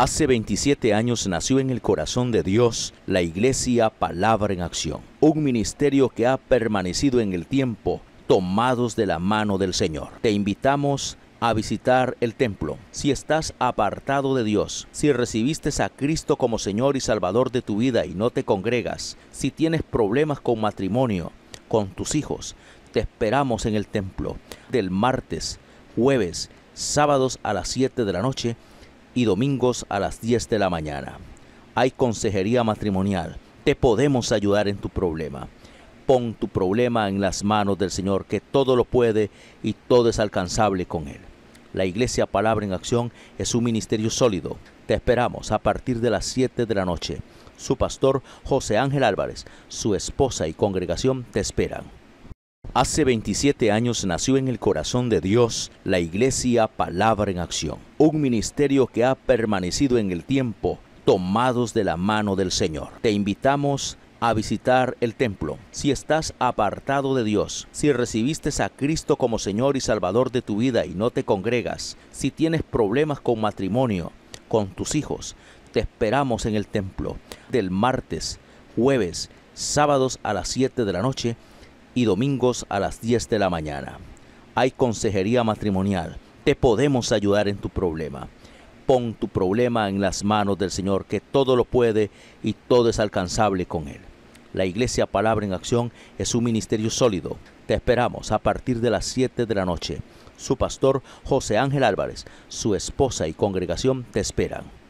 Hace 27 años nació en el corazón de Dios la Iglesia Palabra en Acción, un ministerio que ha permanecido en el tiempo tomados de la mano del Señor. Te invitamos a visitar el templo. Si estás apartado de Dios, si recibiste a Cristo como Señor y Salvador de tu vida y no te congregas, si tienes problemas con matrimonio, con tus hijos, te esperamos en el templo del martes, jueves, sábados a las 7 de la noche y domingos a las 10 de la mañana. Hay consejería matrimonial. Te podemos ayudar en tu problema. Pon tu problema en las manos del Señor, que todo lo puede y todo es alcanzable con Él. La Iglesia Palabra en Acción es un ministerio sólido. Te esperamos a partir de las 7 de la noche. Su pastor José Ángel Álvarez, su esposa y congregación te esperan. Hace 27 años nació en el corazón de Dios la Iglesia Palabra en Acción, un ministerio que ha permanecido en el tiempo tomados de la mano del Señor. Te invitamos a visitar el templo. Si estás apartado de Dios, si recibiste a Cristo como Señor y Salvador de tu vida y no te congregas, si tienes problemas con matrimonio, con tus hijos, te esperamos en el templo del martes, jueves, sábados a las 7 de la noche y domingos a las 10 de la mañana. Hay consejería matrimonial. Te podemos ayudar en tu problema. Pon tu problema en las manos del Señor, que todo lo puede y todo es alcanzable con Él. La Iglesia Palabra en Acción es un ministerio sólido. Te esperamos a partir de las 7 de la noche. Su pastor José Ángel Álvarez, su esposa y congregación te esperan.